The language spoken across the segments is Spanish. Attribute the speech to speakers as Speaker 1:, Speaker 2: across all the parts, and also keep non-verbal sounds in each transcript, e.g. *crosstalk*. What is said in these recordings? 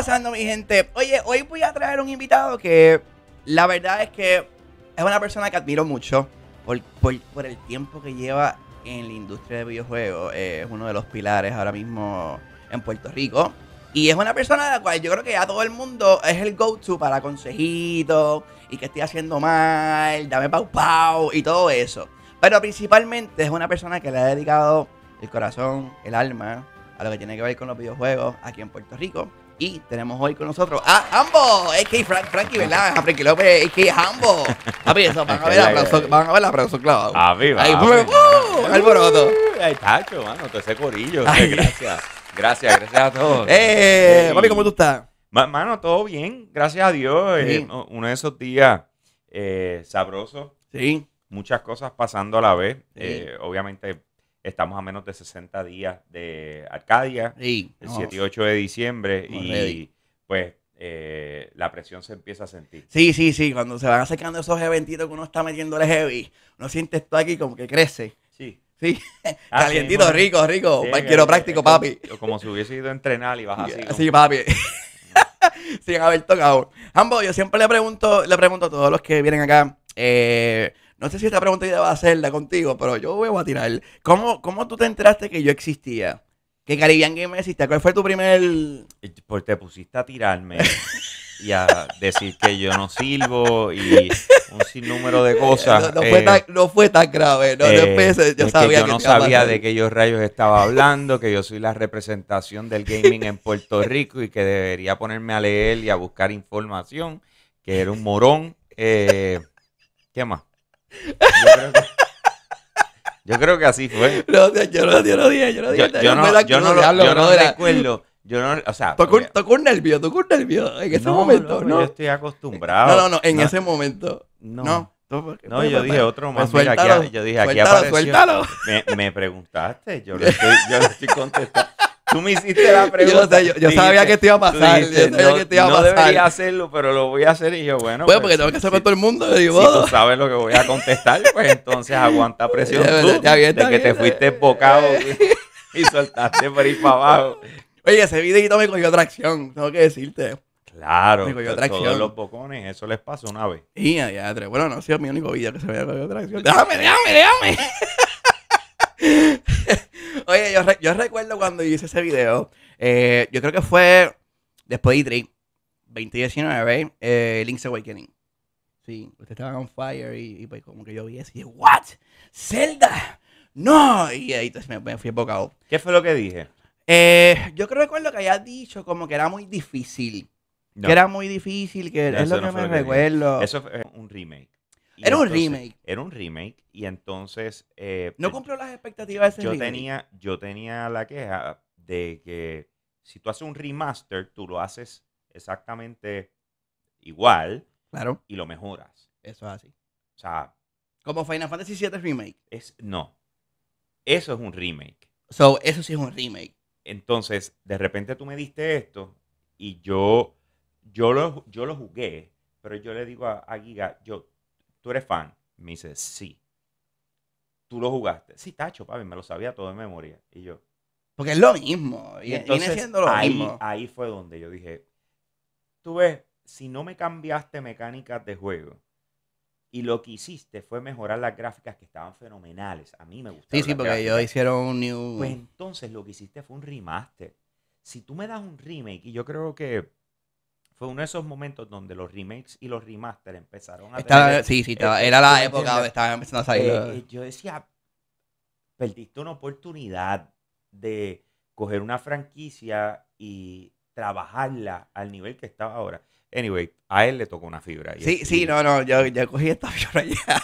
Speaker 1: pasando, mi gente? Oye, hoy voy a traer un invitado que la verdad es que es una persona que admiro mucho por, por, el tiempo que lleva en la industria de videojuegos. es uno de los pilares ahora mismo en Puerto Rico. Y es una persona de la cual yo creo que a todo el mundo es el go-to para consejitos y que estoy haciendo mal, dame pau pau y todo eso. Pero principalmente es una persona que le ha dedicado el corazón, el alma a lo que tiene que ver con los videojuegos aquí en Puerto Rico. Y tenemos hoy con nosotros a ambos, es que Frank, Frankie, ¿verdad? A Frankie López, es que ambos. ver eso, van *laughs* a ver aplauso, van a ver aplauso clavado. Papi, ah, va. Ahí, ah, ¡uh! ¡Uh! Alboroto.
Speaker 2: Ay, tacho, mano, todo ese corillo. Ay. Gracias, gracias, gracias a todos. Eh, ¿cómo tú estás? Mano, todo bien, gracias a Dios. Eh, uno de esos días eh, sabrosos. Sí. Muchas cosas pasando a la vez. Eh, obviamente Estamos a menos de 60 días de Arcadia, sí, el 7 y 8 de diciembre, y pues eh, la presión se empieza a sentir. Sí, sí,
Speaker 1: sí, cuando se van acercando esos eventitos que uno está metiéndole heavy, uno siente esto aquí como que crece. Sí. Sí, *laughs* ah, calientito, rico, rico, quiero práctico, papi. Como,
Speaker 2: si hubiese ido a entrenar y vas así. Sí, papi.
Speaker 1: *laughs* Sin haber tocado. Ambos, yo siempre le pregunto, le pregunto a todos los que vienen acá, eh, no sé si esta pregunta iba a hacerla contigo, pero yo voy a tirar. ¿Cómo, ¿Cómo tú te enteraste que yo existía? Que Caribbean Game existía. ¿Cuál fue tu primer...?
Speaker 2: Pues te pusiste a tirarme y a decir que yo no sirvo y un sinnúmero de *laughs* cosas. Eh, no, fue, tan, grave. No, eh, yo, sabía que yo no sabía de qué yo rayos estaba hablando, que yo soy la representación del gaming en Puerto *laughs* Rico y que debería ponerme a leer y a buscar información, que era un morón. Eh, ¿Qué más? Yo creo que, así fue. *laughs* yo no, yo no dije, yo no dije. Yo, no, yo no, lo, hablo, yo no recuerdo. Yo no, o sea, tocó, un nervio, tocó un nervio en ese momento. No, yo estoy acostumbrado. No, no, no, en ese momento. No. No, pues, yo pues, dije pues, otro más. yo dije, aquí suéltalo, Suéltalo. Me, me preguntaste, yo lo estoy, yo lo estoy contestando. *laughs* Tú
Speaker 1: me hiciste la *laughs* pregunta. Yo, sabía que te iba a pasar. yo sabía que te iba a pasar. No debería hacerlo, pero lo voy a hacer y yo, bueno. Bueno, pues, porque tengo que saber todo el mundo. Digo, si tú sabes
Speaker 2: lo que voy a contestar, pues entonces aguanta *laughs* presión tú ya, de que te fuiste eh, bocado eh. *laughs* y soltaste por ir para abajo.
Speaker 1: Oye, ese videito me cogió atracción. tengo que decirte. Claro, me cogió atracción. todos los
Speaker 2: bocones, eso les pasó una vez. Y ya, bueno, no ha sido mi único
Speaker 1: video que se me cogido atracción. Déjame, déjame, déjame yo, recuerdo cuando hice ese video, eh, yo creo que fue después de E3, 2019, eh, Link's Awakening. Sí, ustedes estaban on fire y, pues como que yo vi eso y dije, ¿what? ¡Zelda! ¡No! Y ahí pues, me, fui embocado. ¿Qué fue lo que dije? Eh, yo creo recuerdo que había dicho como que era muy difícil. Que era muy difícil, que es lo que me recuerdo. Eso fue un
Speaker 2: remake era un remake. Era un remake y entonces... Eh, no pues, cumplió las expectativas de ese yo Tenía, yo tenía la queja de que si tú haces un remaster, tú lo haces exactamente igual claro. y lo mejoras.
Speaker 1: Eso es así. O sea... Como Final Fantasy VII Remake. Es,
Speaker 2: no. Eso es un remake. So, eso sí es un remake. Entonces, de repente tú me diste esto y yo, yo, lo, yo lo jugué, pero yo le digo a, a Giga, yo ¿tú eres fan? Me dice, sí. ¿Tú lo jugaste? Sí, tacho, papi, me lo sabía todo en memoria. Y yo. Porque es lo mismo. Y, lo ahí, mismo. Ahí fue donde yo dije, tú ves, si no me cambiaste mecánicas de juego, y lo que hiciste fue mejorar las gráficas que estaban fenomenales. A mí me gustaba. Sí, sí, porque ellos hicieron un new. Pues entonces lo que hiciste fue un remaster. Si tú me das un remake, y yo creo que fue uno de esos momentos donde los remakes y los remaster empezaron a Sí, sí, estaba, era la época donde estaban empezando a salir. Eh, eh, yo decía, perdiste una oportunidad de coger una franquicia y trabajarla al nivel que estaba ahora. Anyway, a él le tocó una fibra. sí, sí, no, no,
Speaker 1: yo, cogí esta *laughs* fibra ya.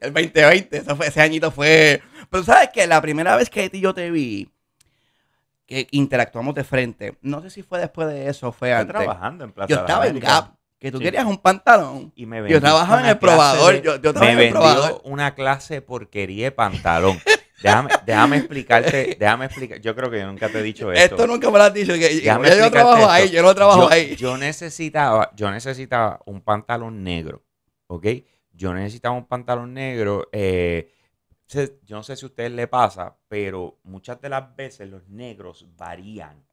Speaker 1: El 2020, ese añito fue... Pero sabes que la primera vez que yo te vi, que interactuamos de frente. No sé si fue después de eso o fue Estoy antes. trabajando en Plaza Yo estaba en Gap, que tú querías un pantalón. Y me Yo trabajaba en el probador. yo, yo en el probador.
Speaker 2: una clase de porquería de pantalón. Déjame, déjame, explicarte, *laughs* déjame explicar. Yo creo que yo nunca te he dicho esto. Esto nunca me lo has dicho. yo no trabajo ahí, yo no trabajo ahí. Yo necesitaba, yo necesitaba un pantalón negro, ¿ok? Yo necesitaba un pantalón negro eh, yo no sé si a ustedes le pasa, pero muchas de las veces los negros varían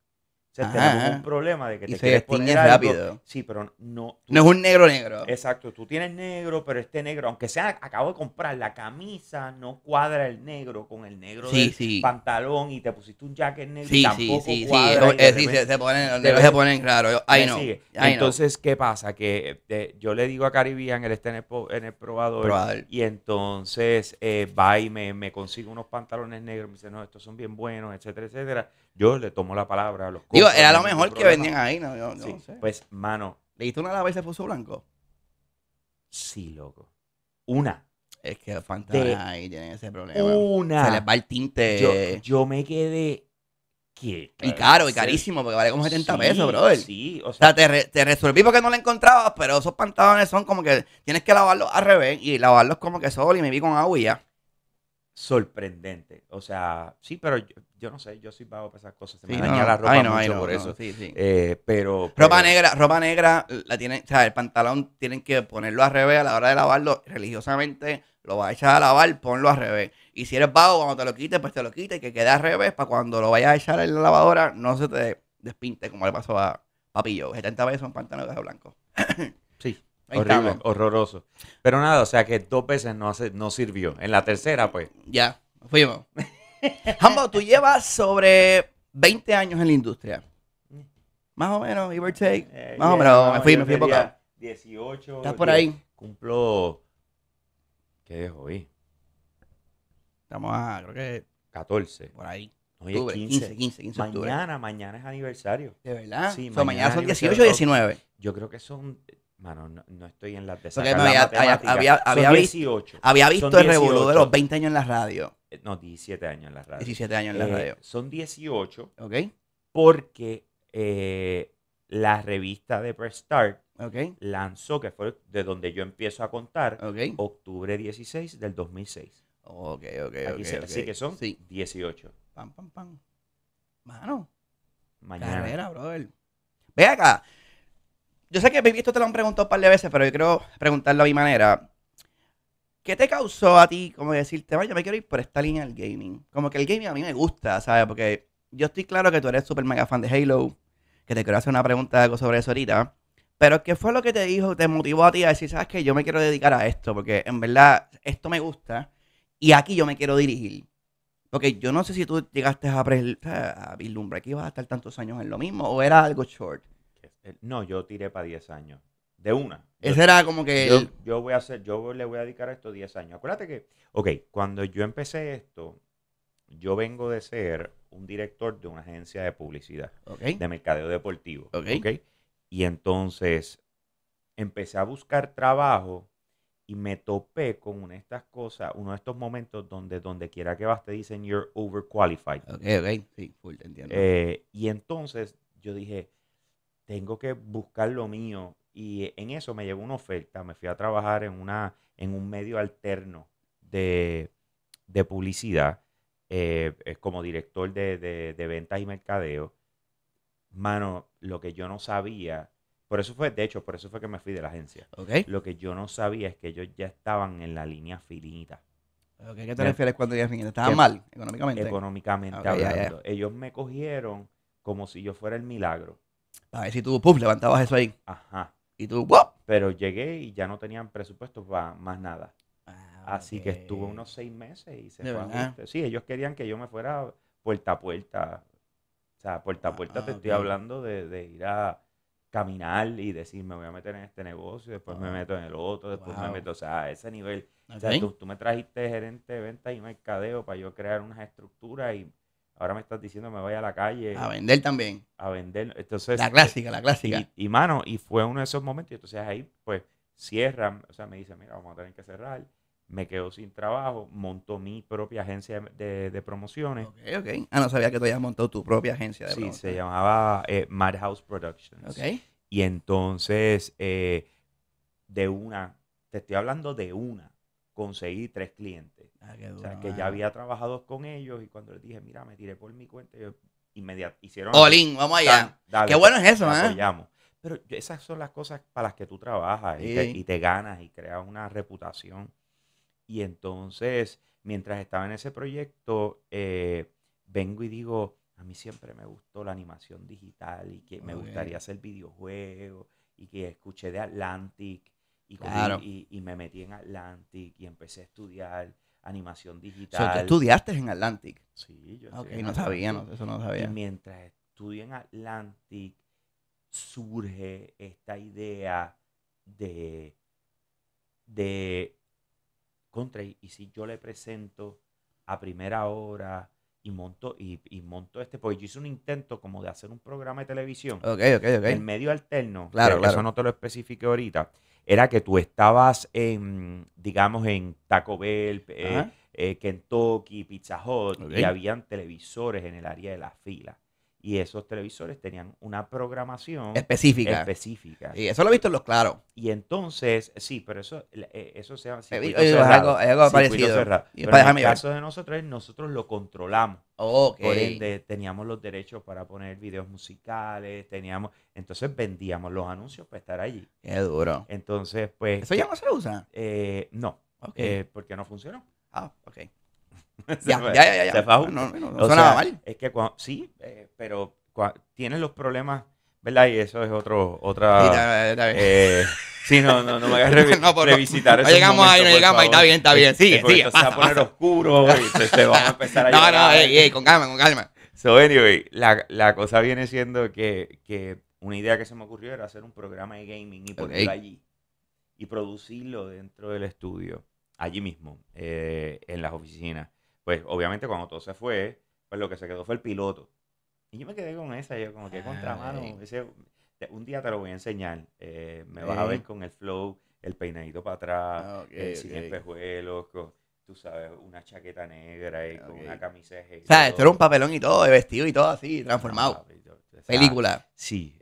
Speaker 2: o sea, tenemos un problema de que te quieres poner algo. rápido. Sí, pero no. no es un negro negro. Exacto, tú tienes negro, pero este negro, aunque sea, acabo de comprar la camisa, no cuadra el negro con el negro del pantalón y te pusiste un jacket negro sí, y tampoco sí, sí, cuadra. Oh, sí, sí, se ponen, se ponen claro. Ahí no. Entonces, ¿qué pasa? Que eh, yo le digo a Caribbean, él en el, en el probador, y entonces eh, va y me, me consigue unos pantalones negros, me dice, no, estos son bien buenos, etcétera, etcétera yo le tomo la palabra. a Los Digo, era lo mejor que vendían ahí, ¿no? Pues,
Speaker 1: mano. ¿Le diste una lava y se puso blanco? Sí, loco. Una. Es que los pantalones ahí tienen ese problema. Una. Se les va el tinte. Yo, me quedé. ¿Qué? Y caro, y carísimo, porque vale como 70 pesos, brother. Sí, o sea. O sea te, resolví porque no la encontrabas, pero esos pantalones son como que tienes que lavarlos al revés y lavarlos como que solo y me vi con agua y ya sorprendente. O sea, sí, pero
Speaker 2: yo, no sé, yo soy vago para esas cosas. Se mucho por eso. pero, Ropa negra,
Speaker 1: ropa negra, la tiene o sea, el pantalón tienen que ponerlo al revés a la hora de lavarlo. Religiosamente lo vas a echar a lavar, ponlo al revés. Y si eres vago, cuando te lo quites, pues te lo quites, que quede al revés para cuando lo vayas a echar en la lavadora, no se te despinte como le pasó a Papillo. 70 veces un pantalón de blanco. sí. Horrible,
Speaker 2: horroroso. Pero nada, o sea que dos veces no, sirvió. En la tercera, pues.
Speaker 1: Ya, fuimos. Jambo, *laughs* tú llevas sobre 20 años en la industria. Más o menos, give or take. Eh, Más o menos, me fui, me fui a boca. 18. Estás por ahí.
Speaker 2: Cumplo. ¿Qué es hoy? Estamos a, creo que. 14. Por ahí. Hoy 15. 15, 15, 15 Mañana, mañana es aniversario. ¿De verdad? Sí, o sea, mañana, mañana son 18 o 19. Yo creo que son Mano, no, estoy en las de sacar la había, había, 18. Había visto el revuelo de los
Speaker 1: 20 años en la radio.
Speaker 2: Eh, no, 17 años en la radio. 17 años en la eh, radio. son 18. Ok. Porque eh, la revista de Press Start lanzó, que fue de donde yo empiezo a contar, octubre 16 del 2006. Ok, ok, ok. Así que son 18. Pam, pam, pam.
Speaker 1: Mano. Mañana. Carrera, brother. Ve acá. Yo sé que Baby, esto te lo han preguntado un par de veces, pero yo quiero preguntarlo a mi manera. ¿Qué te causó a ti como decirte, vaya, me quiero ir por esta línea del gaming? Como que el gaming a mí me gusta, ¿sabes? Porque yo estoy claro que tú eres súper mega fan de Halo, que te quiero hacer una pregunta sobre eso ahorita. Pero ¿qué fue lo que te dijo, te motivó a ti a decir, sabes que yo me quiero dedicar a esto? Porque en verdad esto me gusta y aquí yo me quiero dirigir. Porque yo no sé si tú llegaste a, a vislumbrar que ibas a estar tantos años en lo mismo o era algo short.
Speaker 2: No, yo tiré para 10 años. De una. Ese era como que. Yo, voy a hacer, yo le voy a dedicar a esto 10 años. Acuérdate que, ok, cuando yo empecé esto, yo vengo de ser un director de una agencia de publicidad, de mercadeo deportivo. Okay. Y entonces empecé a buscar trabajo y me topé con una de estas cosas, uno de estos momentos donde donde quiera que vas te dicen you're overqualified. Ok, ok, sí, full, entiendo. Eh, y entonces yo dije, tengo que buscar lo mío. Y en eso me llegó una oferta, me fui a trabajar en, una, en un medio alterno de, publicidad, eh, eh, como director de, ventas y mercadeo. Mano, lo que yo no sabía por eso fue, de hecho, por eso fue que me fui de la agencia. Lo que yo no sabía es que ellos ya estaban en la línea finita.
Speaker 1: ¿Qué te refieres cuando ya finita? Estaban mal, económicamente. Económicamente ah, hablando.
Speaker 2: Ellos me cogieron como si yo fuera el milagro. A ver si tú, puff, levantabas eso ahí. Ajá. Y tú, Pero llegué y ya no tenían presupuesto para más nada. Ah, Así que estuve unos seis meses y se fue Sí, ellos querían que yo me fuera puerta a puerta. O sea, puerta a ah, puerta te estoy hablando de, ir a caminar y decir, me voy a meter en este negocio, después me ah. meto en el otro, después me meto, o sea, a ese nivel. O sea, tú, tú, me trajiste gerente de ventas y mercadeo para yo crear unas estructuras y Ahora me estás diciendo me voy a la calle. A vender también. A vender. Entonces. La clásica, la eh, clásica. Y, mano, y fue uno de esos momentos. entonces ahí, pues, cierran. O sea, me dice mira, vamos a tener que cerrar. Me quedo sin trabajo. Monto mi propia agencia de,
Speaker 1: promociones. Ok, ok. Ah, no sabía que tú habías
Speaker 2: montado tu propia agencia de promociones. Sí, se llamaba eh, Madhouse Productions. Ok. Y entonces, eh, de una, te estoy hablando de una, conseguí tres clientes Ah, o sea, que ya había trabajado con ellos y cuando les dije, mira, me tiré por mi cuenta, yo inmediatamente hicieron... Olin, vamos allá. Qué bueno pues, es eso, ¿eh? Pero esas son las cosas para las que tú trabajas y, te, ganas y creas una reputación. Y entonces, mientras estaba en ese proyecto, eh, vengo y digo, a mí siempre me gustó la animación digital y que me gustaría hacer videojuegos y que escuché de Atlantic y, y, me metí en Atlantic y empecé a estudiar animación digital. O sea, ¿tú estudiaste en Atlantic? Sí, yo no sabía, no, eso no sabía. mientras estudio en Atlantic, surge esta idea de, de contra, y, si yo le presento a primera hora y monto, y, y, monto este, porque yo hice un intento como de hacer un programa de televisión. Ok, ok, ok. En medio alterno. Claro, claro. Eso no te lo especifique ahorita era que tú estabas en, digamos, en Taco Bell, eh, eh, Kentucky, Pizza Hut, y habían televisores en el área de la fila y esos televisores tenían una programación específica. específica. Y eso lo he visto en los claros. Y entonces, sí, pero eso, eh, eso se es eh, algo, es algo parecido. pero en el caso de nosotros, nosotros lo controlamos. Por ende, teníamos los derechos para poner videos musicales, teníamos, entonces vendíamos los anuncios para estar allí. Qué duro. Entonces, pues... ¿Eso ya no se usa? Eh, no, eh, porque no funcionó.
Speaker 1: Ah, ok. *laughs* ya, ya, ya, no, mal.
Speaker 2: Es que cuando, sí, eh, pero tienes los problemas, ¿verdad? Y eso es otro, otra... Sí, eh, no, no, no me hagas a *laughs* revisitar eso. No llegamos ahí, no llegamos ahí, está bien, está bien. sí sí, se va a poner oscuro *laughs* y se, va a empezar a No, no, con calma, con calma. So, anyway, la, la cosa viene siendo que, que una idea que se me ocurrió era hacer un programa de gaming y ponerlo okay. allí. Y producirlo dentro del estudio, allí mismo, eh, en las oficinas. Pues obviamente cuando todo se fue, pues lo que se quedó fue el piloto. Y yo me quedé con esa, yo como que contramano. Ese, un día te lo voy a enseñar. Eh, me vas a ver con el flow, el peinadito para atrás, ah, el, eh, sin tú sabes, una chaqueta negra eh, y con una camisa
Speaker 1: O sea, esto era un papelón y todo, de vestido y todo así, transformado. Ah, Película. Sí.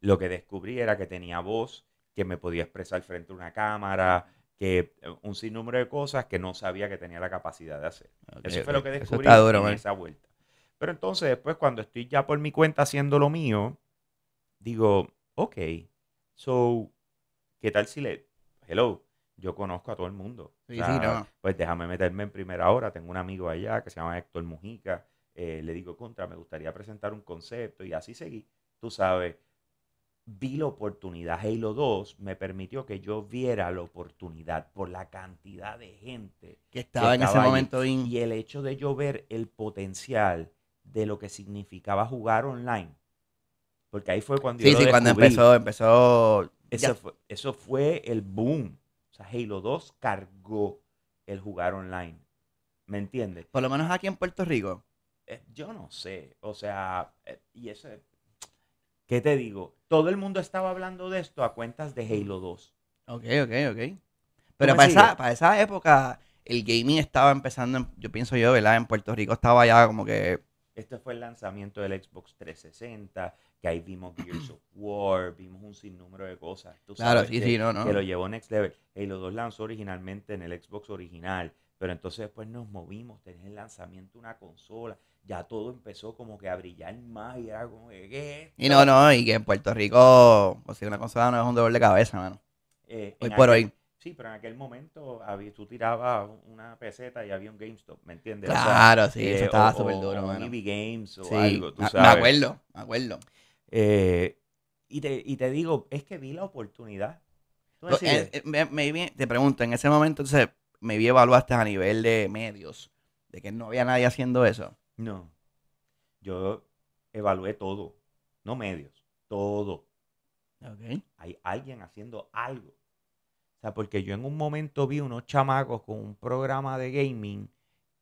Speaker 2: lo que descubrí era que tenía voz, que me podía expresar frente a una cámara, que eh, un sinnúmero de cosas que no sabía que tenía la capacidad de hacer. eso fue lo que descubrí en esa vuelta. Pero entonces después cuando estoy ya por mi cuenta haciendo lo mío, digo, ok, so, ¿qué tal si le, hello, yo conozco a todo el mundo? Pues déjame meterme en primera hora, tengo un amigo allá que se llama Héctor Mujica, eh, le digo, contra, me gustaría presentar un concepto y así seguí, tú sabes vi la oportunidad. Halo 2 me permitió que yo viera la oportunidad por la cantidad de gente
Speaker 1: que estaba, en ese momento.
Speaker 2: Y el hecho de yo ver el potencial de lo que significaba jugar online. Porque ahí fue cuando sí, Sí, cuando empezó,
Speaker 1: empezó. Eso fue,
Speaker 2: eso fue, el boom. O sea, Halo 2 cargó el jugar online. ¿Me entiendes?
Speaker 1: Por lo menos aquí en Puerto
Speaker 2: Rico. Eh, yo no sé. O sea, eh, y eso ¿Qué te digo? Todo el mundo estaba hablando de esto a cuentas de mm. Halo 2. Ok,
Speaker 1: ok, ok. Pero para esa, época, el gaming estaba empezando, yo pienso yo, ¿verdad? En Puerto Rico estaba ya como que...
Speaker 2: Este fue el lanzamiento del Xbox 360, que ahí vimos *clears throat* Gears of War, vimos un sinnúmero de cosas. claro, sí, que, sí, no, no. Que lo llevó Next Level. Halo 2 lanzó originalmente en el Xbox original, pero entonces después nos movimos, tenés el lanzamiento de una consola ya todo empezó como que a brillar más y era como que,
Speaker 1: Y no, no, y que en Puerto Rico, o sea, una consola no es un dolor de cabeza, mano. Eh, hoy por hoy.
Speaker 2: Sí, pero en aquel momento tú tirabas una peseta y había un GameStop, ¿me entiendes? Claro, sí, eso eh, estaba súper duro, o mano. Games o algo, tú sabes. Me acuerdo, me acuerdo. Eh, y, te, digo, es que vi la oportunidad.
Speaker 1: te pregunto, en ese momento, entonces, me vi evaluaste a nivel de medios, de que no había nadie haciendo eso.
Speaker 2: No. Yo evalué todo, no medios, todo. Okay. Hay alguien haciendo algo. O sea, porque yo en un momento vi unos chamacos con un programa de gaming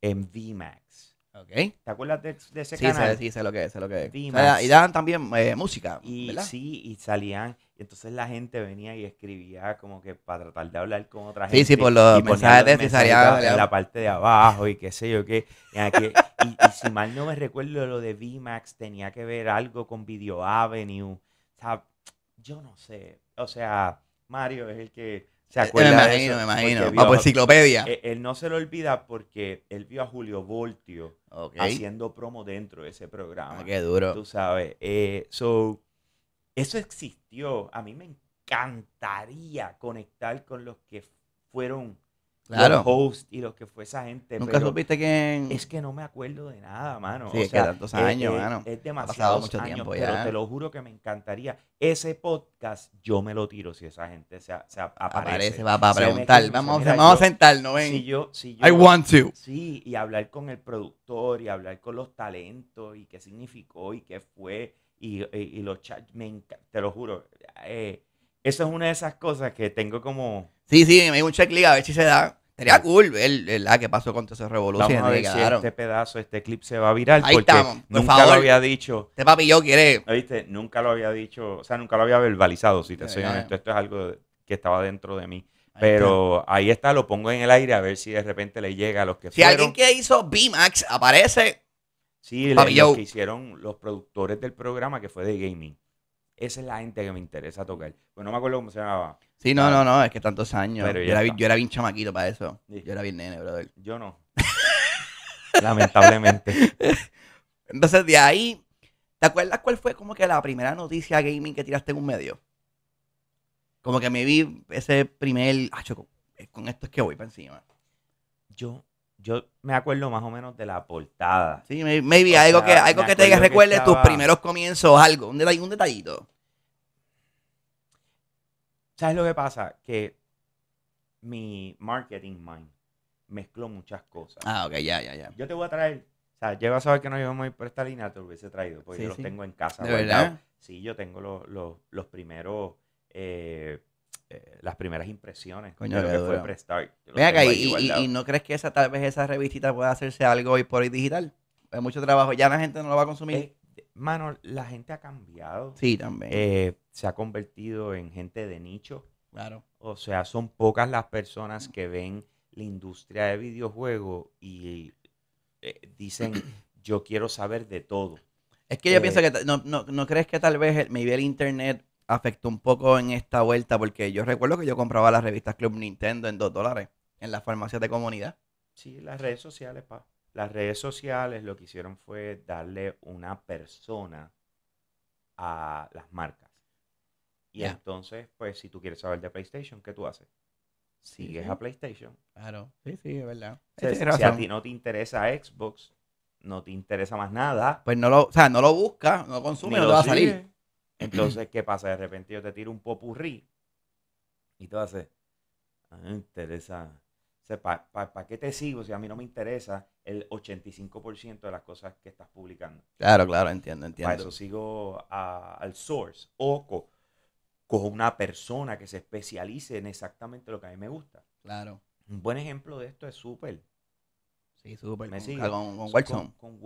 Speaker 2: en VMAX.
Speaker 1: ¿Te acuerdas de, ese canal? sí, sé lo que es, lo que es. y daban también eh, música, y, Sí, y salían.
Speaker 2: entonces la gente venía y escribía como que para tratar de hablar con otra gente. Sí, sí, por los mensajes de En la parte de abajo y qué sé yo qué. Y, y si mal no me recuerdo, lo de VMAX tenía que ver algo con Video Avenue. O sea, yo no sé. O sea, Mario es el que ¿Se eh, acuerda me imagino, me imagino. va por enciclopedia. Eh, él, no se lo olvida porque él vio a Julio Voltio haciendo promo dentro de ese programa. Ah, qué duro. Tú sabes. Eh, eso existió. A mí me encantaría conectar con los que fueron Claro. Los hosts y lo que fue esa gente. Nunca supiste quién. Es que no me acuerdo de nada, mano. Sí, es tantos años, mano. Es demasiado. mucho tiempo Pero te lo juro que me encantaría. Ese podcast yo me lo tiro si esa gente se, aparece. aparece va, para preguntar. vamos, a sentarnos, ven. I want to. Sí, y hablar con el productor y hablar con los talentos y qué significó y qué fue. Y, los y me encanta. Te lo juro. Eh, eso es una de esas cosas que tengo como.
Speaker 1: Sí, sí, me dio un checklist a ver si se da.
Speaker 2: Sería cool ver, ¿verdad? ¿Qué pasó con todas esas revoluciones? Vamos a ver este pedazo, este clip se va a viral. Ahí estamos. Por nunca lo había dicho. Este papi yo quiere. ¿Viste? Nunca lo había dicho. O sea, nunca lo había verbalizado, si te soy honesto. Esto es algo que estaba dentro de mí. Pero ahí está, lo pongo en el aire a ver si de repente le llega a los que si alguien que
Speaker 1: hizo B-Max aparece. Sí, los que
Speaker 2: hicieron los productores del programa que fue de gaming esa es la gente que me interesa tocar. Pues no me acuerdo cómo se llamaba.
Speaker 1: Sí, no, no, no, es que tantos años. yo, era, bien chamaquito para eso. Yo era bien nene, brother. Yo no. *laughs* Lamentablemente. *laughs* Entonces, de ahí, ¿te acuerdas cuál fue como que la primera noticia gaming que tiraste en un medio? Como que me vi ese primer. Ah, choco con esto es que voy para encima. Yo yo me acuerdo más o menos de la portada. Sí, maybe, algo que, algo que te recuerde tus primeros comienzos, algo, un, un detallito.
Speaker 2: ¿Sabes lo que pasa? Que mi marketing mind mezcló muchas cosas. Ah, ok, ya, ya, ya. Yo te voy a traer, o sea, llevas a saber que no íbamos a ir por esta línea, te lo hubiese traído, porque yo los tengo en casa. ¿De verdad? Sí, yo tengo los, primeros eh, eh, las primeras impresiones Coño, lo que fue Prestart. y,
Speaker 1: no crees que esa tal vez esa revistita pueda hacerse algo hoy por hoy digital? Hay mucho trabajo, ya la gente no lo va a consumir. mano, la gente ha cambiado. Sí, también.
Speaker 2: Eh, se ha convertido en gente de nicho. Claro. O sea, son pocas las personas que ven la industria de videojuegos y eh, dicen, *clears throat* yo quiero saber de todo. Es que yo pienso que
Speaker 1: no, no, no crees que tal vez el, vi el internet afectó un poco en esta vuelta porque yo recuerdo que yo compraba las revistas Club Nintendo en dos dólares en las farmacias de comunidad.
Speaker 2: Sí, las redes sociales, pa. Las redes sociales lo que hicieron fue darle una persona a las marcas. Y entonces, pues, si tú quieres saber de PlayStation, ¿qué tú haces? Sigues a PlayStation.
Speaker 1: Claro, sí, sí, es verdad. si, a ti
Speaker 2: no te interesa Xbox, no te interesa más nada.
Speaker 1: Pues no lo, o sea, no lo busca no consume, no va a salir. Entonces,
Speaker 2: *clears throat* ¿qué pasa? De repente yo te tiro un popurrí y tú haces, ah, me interesa. O ¿para qué te sigo si a mí no me interesa el 85% de las cosas que estás publicando? Claro, claro, entiendo, entiendo. Para eso sigo al source o cojo una persona que se especialice en exactamente lo que a mí me gusta. Claro. Un buen ejemplo de esto es Super. Sí, Super. ¿Me con, Con, con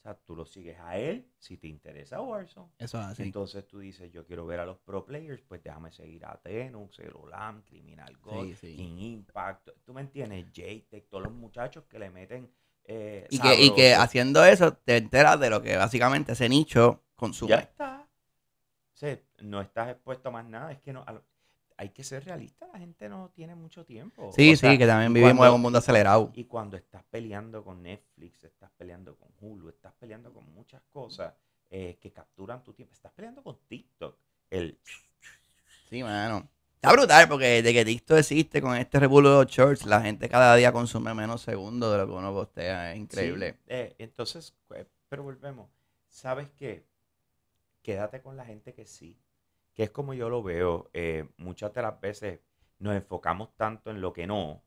Speaker 2: o sea, tú lo sigues a él si te interesa Warzone. Eso es así. Entonces tú dices, yo quiero ver a los pro players, pues déjame seguir a Tenux, Lolam, Criminal God, King Impact. ¿Tú me entiendes? JTEC todos los muchachos que le meten... Eh, y, que,
Speaker 1: haciendo eso te enteras de lo que básicamente ese nicho consume. Ya está.
Speaker 2: O no estás expuesto a más nada. Es que no, hay que ser realista, la gente no tiene mucho tiempo. Sí, sí, que también vivimos en un mundo acelerado. Y cuando estás peleando con Netflix, estás peleando con Hulu, estás peleando con muchas cosas eh, que capturan tu tiempo, estás peleando con
Speaker 1: TikTok. El... Sí, mano. Está brutal porque de que TikTok existe con este revuelo de Church, la gente cada día consume menos segundos de lo que uno postea. Es increíble.
Speaker 2: Eh, entonces, eh, pero volvemos. ¿Sabes qué? Quédate con la gente que sí es como yo lo veo, eh, muchas de las veces nos enfocamos tanto en lo que no,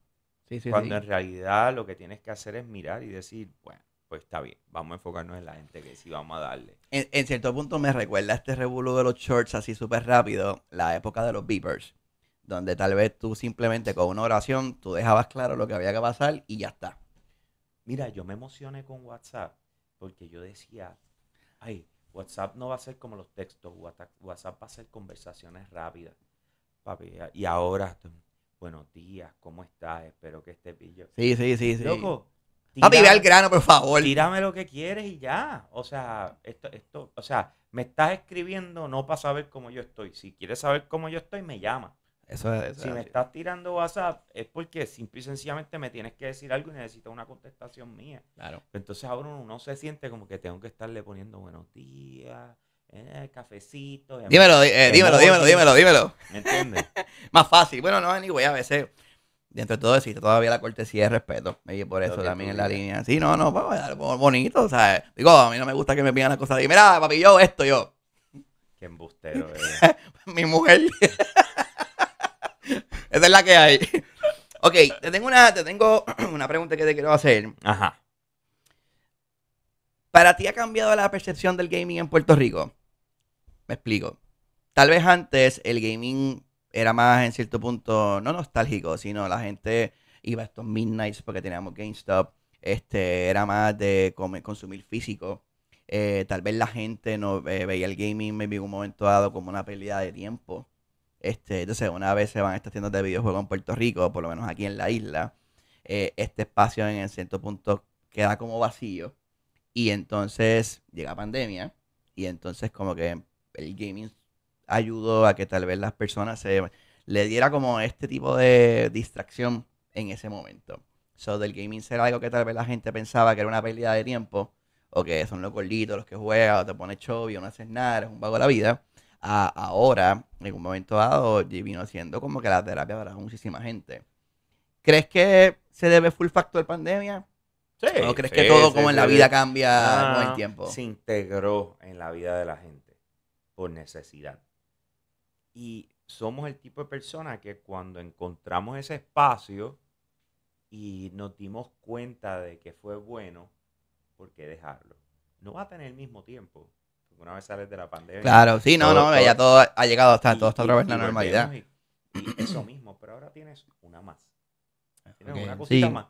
Speaker 2: cuando en realidad lo que tienes que hacer es mirar y decir, bueno, pues está bien, vamos a enfocarnos en la gente que sí vamos a darle.
Speaker 1: En, cierto punto me recuerda este revuelo de los shorts así súper rápido, la época de los beepers, donde tal vez tú simplemente con una oración tú dejabas claro lo que había que pasar y ya está.
Speaker 2: Mira, yo me emocioné con WhatsApp porque yo decía, ay, WhatsApp no va a ser como los textos, WhatsApp va a ser conversaciones rápidas. Papi, y ahora, buenos días, ¿cómo estás? Espero que estés pillo. Sí, sí, sí, sí. Loco, papi, ve al grano, por favor. Tírame lo que quieres y ya. O sea, esto, esto, o sea, me estás escribiendo no para saber cómo yo estoy. Si quieres saber cómo yo estoy, me llama si me estás tirando WhatsApp es porque simple y sencillamente me tienes que decir algo y necesitas una contestación mía. Claro. Entonces ahora uno, no se siente como que tengo que estarle poniendo buenos días, eh, cafecito.
Speaker 1: dímelo, eh, dímelo, dímelo, dímelo, dímelo. ¿Me entiendes? *laughs* Más fácil. Bueno, no, ni voy a veces dentro de todo existe todavía la cortesía y el respeto. Y por eso también en la línea. Sí, no, no, pues, pues, bonito, sea Digo, a mí no me gusta que me pidan las cosas. de mira, papi, yo esto, yo. Qué embustero, *laughs* Mi mujer. Esa es la que hay. *laughs* Ok, te tengo una, te tengo *clears throat* una pregunta que te quiero hacer. Ajá. ¿Para ti ha cambiado la percepción del gaming en Puerto Rico? Me explico. Tal vez antes el gaming era más en cierto punto, no nostálgico, sino la gente iba a estos midnights porque teníamos GameStop. Este, era más de comer, consumir físico. Eh, tal vez la gente no eh, veía el gaming, en un momento dado, como una pérdida de tiempo. Este, entonces, una vez se van estas tiendas de videojuegos en Puerto Rico, por lo menos aquí en la isla, eh, este espacio en el centro punto queda como vacío. Y entonces llega pandemia y entonces como que el gaming ayudó a que tal vez las personas se le diera como este tipo de distracción en ese momento. So, del gaming será algo que tal vez la gente pensaba que era una pérdida de tiempo, o que son los gorditos los que juegan, o te pones chovio, no haces nada, es un vago de la vida ahora, en un momento dado, vino siendo como que la terapia para muchísima gente. ¿Crees que se debe full factor pandemia? Sí. ¿O crees que todo como en la vida cambia con el tiempo? Se
Speaker 2: integró en la vida de la gente por necesidad. Y somos el tipo de persona que cuando encontramos ese espacio y nos dimos cuenta de que fue bueno, ¿por qué dejarlo? No va a tener el mismo tiempo, una vez sales de la pandemia. Claro, sí, no, no, ya todo ha llegado hasta, todo está otra vez la normalidad. Y, eso mismo, pero ahora tienes una más. Tienes una cosita más.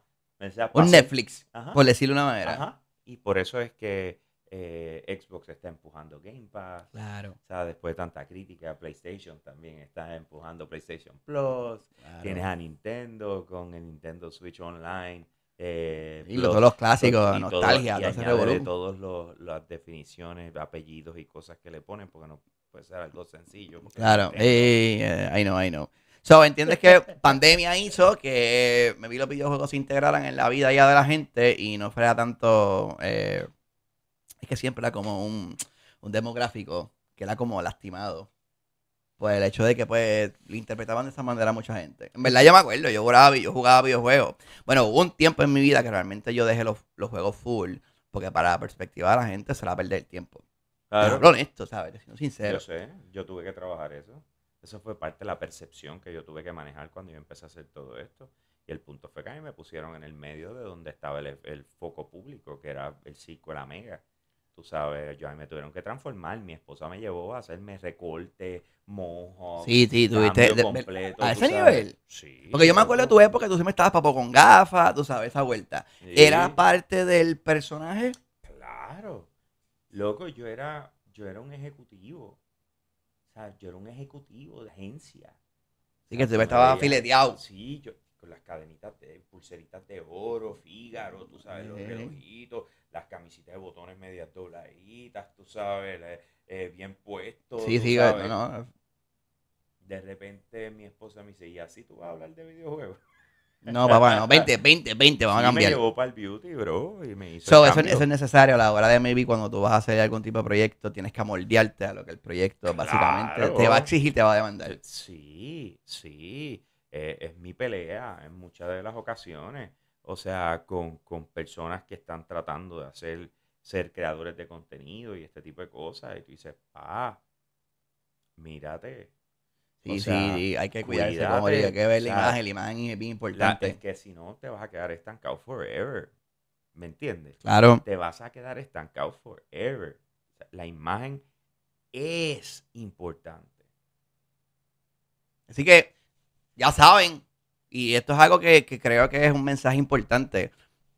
Speaker 2: un Netflix, por decirlo de una manera. Y por eso es que eh, Xbox está empujando Game Pass. Claro. O sea, después de tanta crítica, PlayStation también está empujando PlayStation Plus. Tienes a Nintendo con el Nintendo Switch Online. Eh, y todos los clásicos, nostalgia, todo, y todas las definiciones, apellidos y cosas que le ponen, porque no puede
Speaker 1: ser algo sencillo. Claro, ahí no, I no. I So, ¿entiendes que *laughs* pandemia hizo que me vi los videojuegos se integraran en la vida ya de la gente y no fuera tanto... Eh, es que siempre era como un, un demográfico que era como lastimado pues el hecho de que pues lo interpretaban de esa manera mucha gente. En verdad yo me acuerdo, yo jugaba, yo jugaba videojuegos. Bueno, hubo un tiempo en mi vida que realmente yo dejé los, juegos full, porque para la perspectiva de la gente se la perder el tiempo. Claro. Pero honesto, ¿sabes? sincero. Yo sé,
Speaker 2: yo tuve que trabajar eso. Eso fue parte de la percepción que yo tuve que manejar cuando yo empecé a hacer todo esto. Y el punto fue que a mí me pusieron en el medio de donde estaba el, el foco público, que era el circo, la mega. Tú sabes, yo a me tuvieron que transformar. Mi esposa me llevó a hacerme recorte, mojo. Sí, sí, tuviste. ¿A ese nivel? Sí. Porque yo me
Speaker 1: acuerdo de tu época, tú siempre estabas papo con gafas, tú sabes, esa vuelta. ¿Era parte del personaje?
Speaker 2: Claro. Loco, yo era, yo era un ejecutivo. O sea, yo era un ejecutivo de agencia. Sí, que tú estabas fileteado. Sí, yo, pues, las cadenitas de pulseritas de oro, fígaro, tú sabes, los relojitos, las camisitas de botones medias dobladitas, tú sabes, eh, bien puestos, Sí, sí, sabes. no, De repente mi esposa me dice, ¿y así tú vas a hablar de videojuegos?
Speaker 1: No, papá, no, 20, 20, 20, vamos a *laughs* cambiar. me llevó
Speaker 2: para el beauty, bro, y me hizo eso, eso,
Speaker 1: es necesario a la hora de maybe cuando tú vas a hacer algún tipo de proyecto, tienes que amoldearte a lo que el proyecto básicamente te va a exigir, te va a demandar.
Speaker 2: Sí, sí. Eh, es mi pelea en muchas de las ocasiones. O sea, con, personas que están tratando de hacer, ser creadores de contenido y este tipo de cosas. Y tú dices, pa, ah, mírate. Sí, sí, hay que cuidarse, hay que ver la imagen, la imagen es bien importante. es que si no, te vas a quedar estancado forever. ¿Me entiendes? Claro. Te vas a quedar estancado forever. la imagen es
Speaker 1: importante. Así que ya saben, y esto es algo que, creo que es un mensaje importante.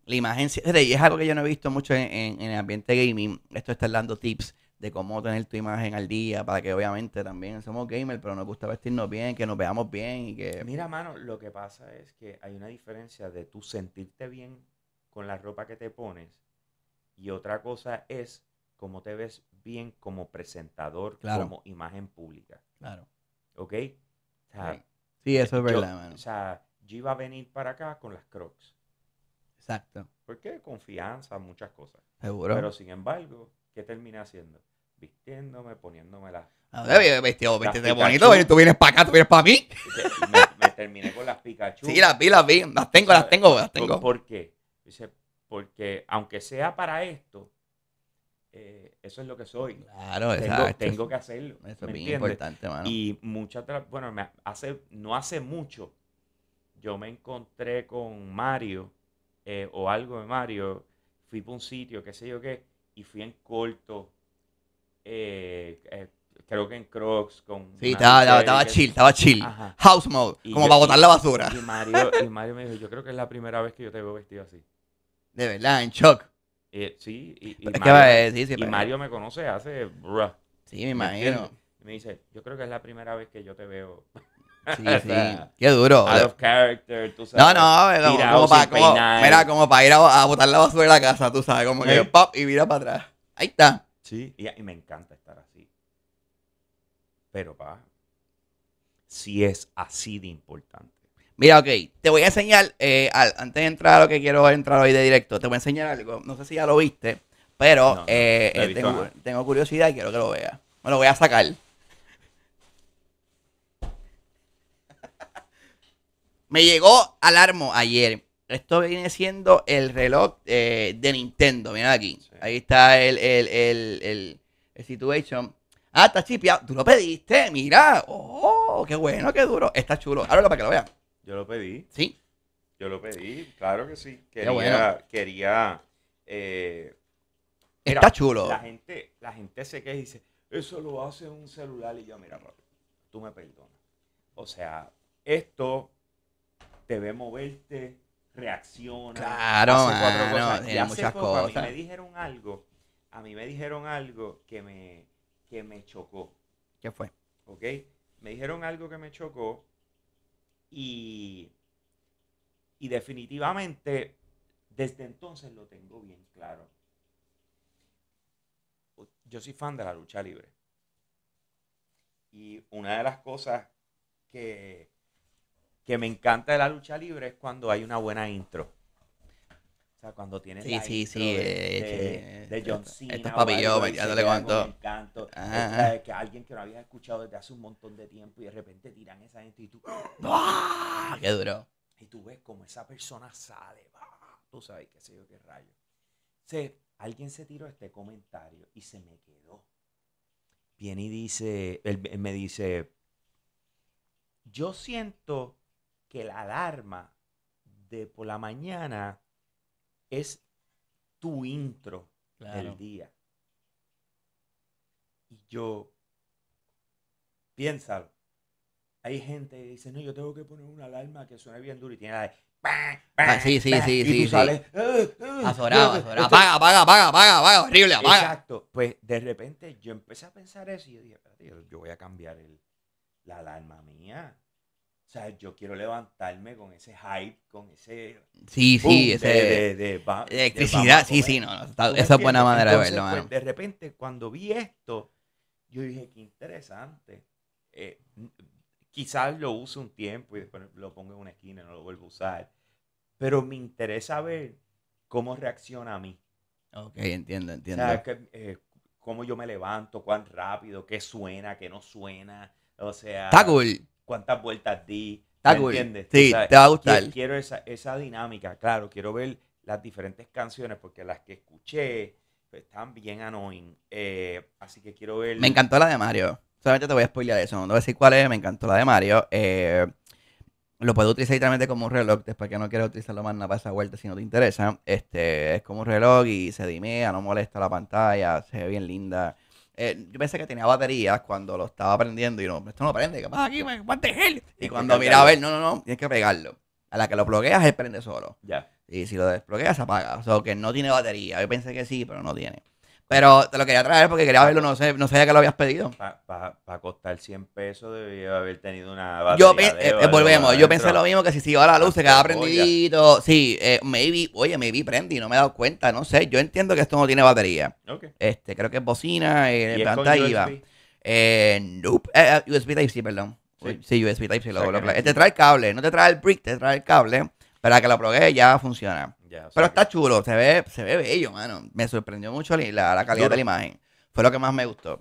Speaker 1: La imagen, y es algo que yo no he visto mucho en, el ambiente gaming, esto está dando tips de cómo tener tu imagen al día para que obviamente también somos gamers, pero nos gusta vestirnos bien, que nos veamos bien y que... Mira,
Speaker 2: mano, lo que pasa es que hay una diferencia de
Speaker 1: tú sentirte
Speaker 2: bien con la ropa que te pones y otra cosa es cómo te ves bien como presentador, como imagen pública. Claro. ¿Ok? O sea, Sí, eh, eso es verdad, mano. O sea, yo iba a venir para acá con las crocs. Exacto. Porque confianza, muchas cosas. Seguro. Pero sin embargo, ¿qué terminé haciendo? Vistiéndome, poniéndome las. Ahora, vestido, vestido bonito, tú vienes para acá, tú vienes para mí. Me, terminé con las Pikachu. Sí, las vi, las vi, las tengo, las tengo, las tengo. ¿Por qué? Dice, porque aunque sea para esto, eh, eso es lo que soy. Claro, tengo, exacto. Tengo que hacerlo. Eso es bien importante, mano. Y mucha, bueno, hace, no hace mucho, yo me encontré con Mario eh, o algo de Mario, fui para un sitio, qué sé yo qué, y fui en corto, eh, creo que en Crocs con... Sí, estaba, chill, estaba chill. House mode, como para botar la basura. Y Mario, y Mario me dijo, yo creo que es la primera vez que yo te veo vestido así.
Speaker 1: De verdad, en shock.
Speaker 2: Eh, sí, y, Mario, me conoce hace... Bruh,
Speaker 1: sí, me imagino.
Speaker 2: Y me dice, yo creo que es la primera vez que yo te veo. *laughs* Sí, sí. Qué duro. Out of character, tú sabes. No, no, como, para, mira,
Speaker 1: como para ir a, a, botar la basura de la casa, tú sabes, como que pop y mira para atrás. Ahí está.
Speaker 2: Sí, y, y me encanta estar así. Pero, pa, si es así de importante
Speaker 1: Mira, ok, te voy a enseñar, eh, antes de entrar a lo que quiero entrar hoy de directo, te voy a enseñar algo. No sé si ya lo viste, pero eh, eh, tengo, curiosidad y quiero que lo veas. Me lo voy a sacar. *laughs* Me llegó alarmo ayer. Esto viene siendo el reloj de Nintendo. Mira aquí. Ahí está el, situation. Ah, está chipiado. Tú lo pediste, mira. Oh, qué bueno, qué duro. Está chulo. Ahora para que lo vean.
Speaker 2: Yo lo pedí. Sí. Yo lo pedí, claro que sí. Quería, quería. Eh,
Speaker 1: Está chulo. La
Speaker 2: gente, la gente se queja y dice, eso lo hace un celular. Y yo, mira, tú me perdonas. O sea, esto te ve moverte, reacciona. Claro, muchas cosas. A mí me dijeron algo, a mí me dijeron algo que me, que me chocó. ¿Qué fue? ¿Ok? Me dijeron algo que me chocó y, y definitivamente desde entonces lo tengo bien claro. Yo soy fan de la lucha libre. Y una de las cosas que, que me encanta de la lucha libre es cuando hay una buena intro cuando tienes la sí, sí, de, John Cena. yo, que alguien que no había escuchado desde hace un montón de tiempo y de repente tiran esa gente y tú... ¡Ah! ¡Qué duro! Y tú ves como esa persona sale. Tú sabes qué sé yo, qué rayo. alguien se tiró este comentario y se me quedó. Viene y dice, él me dice, yo siento que la alarma de por la mañana es tu intro del día. Y yo, piénsalo. Hay gente que dice, no, yo tengo que poner una alarma que suene bien duro y tiene la de... Ah, sí, sí, sí, sí. sales, uh, uh, azorado, azorado. Apaga, apaga, apaga, apaga, apaga, horrible, apaga. Exacto. Pues de repente yo empecé a pensar eso y yo dije, yo, yo voy a cambiar el, la alarma mía. O sea, yo quiero levantarme con ese hype, con ese... Sí, sí, ese... De, electricidad, sí, sí, no, esa es buena manera de verlo, pues, de repente, cuando vi esto, yo dije, qué interesante. Eh, quizás lo uso un tiempo y después lo pongo en una esquina, y no lo vuelvo a usar. Pero me interesa ver cómo reacciona a mí. Ok, entiendo, entiendo. O sea, eh, cómo yo me levanto, cuán rápido, qué suena, qué no suena. O sea... Está cool cuántas vueltas di. entiendes? Sí, te va a gustar. Quiero esa, esa dinámica, claro, quiero ver las diferentes canciones porque las que escuché pues, están bien annoying. Eh, así que quiero ver. Me encantó la de
Speaker 1: Mario. Solamente te voy a spoilear eso. No voy a decir cuál es. Me encantó la de Mario. Eh, lo puedo utilizar literalmente como un reloj. Después que no quiero utilizarlo más nada para esa vuelta si no te interesa. Este, es como un reloj y se dimea, no molesta la pantalla. Se ve bien linda. Eh, yo pensé que tenía baterías cuando lo estaba aprendiendo y no, esto no prende, ¿qué pasa aquí? Y cuando miraba él, no, no, no, tienes que pegarlo. A la que lo bloqueas, él prende solo. Y si lo desbloqueas, se apaga. O sea, que no tiene batería. Yo pensé que sí, pero no tiene. Pero te lo quería traer porque quería verlo, no, sé, no sabía que lo habías pedido.
Speaker 2: Para costar 100 pesos debía haber tenido una yo eh, Volvemos, yo pensé lo mismo, que si se iba a la luz se quedaba
Speaker 1: prendido. Sí, eh, maybe, oye, maybe prendí, no me he dado cuenta, no sé. Yo entiendo que esto no tiene batería. Este, creo que es bocina, eh, ¿Y planta IVA. Eh, eh USB Type-C, perdón. Sí, USB Type-C. Lo, este trae el cable, no te trae el brick, te trae el cable. Para que lo probé ya funciona. Pero está chulo, se ve, se ve bello, mano. Me sorprendió mucho la, la calidad de la imagen. Fue lo que más me gustó.